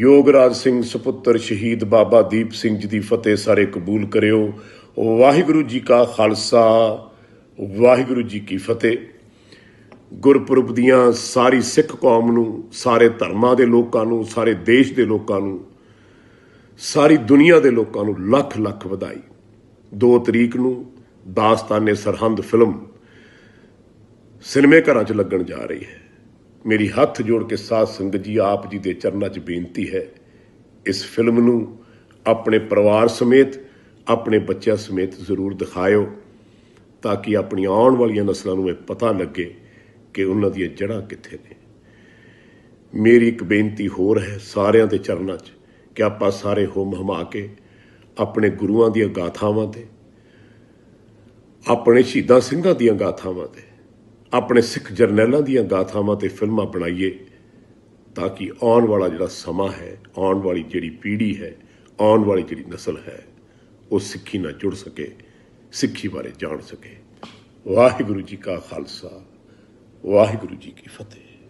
ਯੋਗਰਾਜ ਸਿੰਘ ਸੁਪੁੱਤਰ ਸ਼ਹੀਦ ਬਾਬਾ ਦੀਪ ਸਿੰਘ ਜੀ ਦੀ ਫਤਿਹ ਸਾਰੇ ਕਬੂਲ ਕਰਿਓ ਵਾਹਿਗੁਰੂ ਜੀ ਕਾ ਖਾਲਸਾ ਵਾਹਿਗੁਰੂ ਜੀ ਕੀ ਫਤਿਹ ਗੁਰਪੁਰਬ ਦੀਆਂ ਸਾਰੀ ਸਿੱਖ ਕੌਮ ਨੂੰ ਸਾਰੇ ਧਰਮਾਂ ਦੇ ਲੋਕਾਂ ਨੂੰ ਸਾਰੇ ਦੇਸ਼ ਦੇ ਲੋਕਾਂ ਨੂੰ ਸਾਰੀ ਦੁਨੀਆ ਦੇ ਲੋਕਾਂ ਨੂੰ ਲੱਖ ਲੱਖ ਵਧਾਈ 2 ਤਰੀਕ ਨੂੰ ਦਾਸਤਾਨੇ ਸਰਹੰਦ ਫਿਲਮ ਸਿਨੇਮੇ ਘਰਾਂ 'ਚ ਲੱਗਣ ਜਾ ਰਹੀ ਹੈ ਮੇਰੀ ਹੱਥ ਜੋੜ ਕੇ ਸਾਧ ਸੰਗਤ ਜੀ ਆਪ ਜੀ ਦੇ ਚਰਨਾਂ 'ਚ ਬੇਨਤੀ ਹੈ ਇਸ ਫਿਲਮ ਨੂੰ ਆਪਣੇ ਪਰਿਵਾਰ ਸਮੇਤ ਆਪਣੇ ਬੱਚਿਆਂ ਸਮੇਤ ਜ਼ਰੂਰ ਦਿਖਾਇਓ ਤਾਂ ਕਿ ਆਪਣੀਆਂ ਆਉਣ ਵਾਲੀਆਂ ਨਸਲਾਂ ਨੂੰ ਇਹ ਪਤਾ ਲੱਗੇ ਕਿ ਉਹਨਾਂ ਦੀਆਂ ਜੜ੍ਹਾਂ ਕਿੱਥੇ ਨੇ ਮੇਰੀ ਇੱਕ ਬੇਨਤੀ ਹੋਰ ਹੈ ਸਾਰਿਆਂ ਦੇ ਚਰਨਾਂ 'ਚ ਕਿ ਆਪਾਂ ਸਾਰੇ ਹੋਮ ਹਮਾ ਕੇ ਆਪਣੇ ਗੁਰੂਆਂ ਦੀਆਂ ਗਾਥਾਵਾਂ ਤੇ ਆਪਣੇ ਸ਼ਹੀਦਾਂ ਸਿੰਘਾਂ ਦੀਆਂ ਗਾਥਾਵਾਂ ਤੇ ਆਪਣੇ ਸਿੱਖ ਜਰਨੈਲਾਂ ਦੀਆਂ ਗਾਥਾਵਾਂ ਤੇ ਫਿਲਮਾਂ ਬਣਾਈਏ ਤਾਂ ਕਿ ਆਉਣ ਵਾਲਾ ਜਿਹੜਾ ਸਮਾਂ ਹੈ ਆਉਣ ਵਾਲੀ ਜਿਹੜੀ ਪੀੜ੍ਹੀ ਹੈ ਆਉਣ ਵਾਲੀ ਜਿਹੜੀ نسل ਹੈ ਉਹ ਸਿੱਖੀ ਨਾਲ ਜੁੜ ਸਕੇ ਸਿੱਖੀ ਬਾਰੇ ਜਾਣ ਸਕੇ ਵਾਹਿਗੁਰੂ ਜੀ ਕਾ ਖਾਲਸਾ ਵਾਹਿਗੁਰੂ ਜੀ ਕੀ ਫਤਿਹ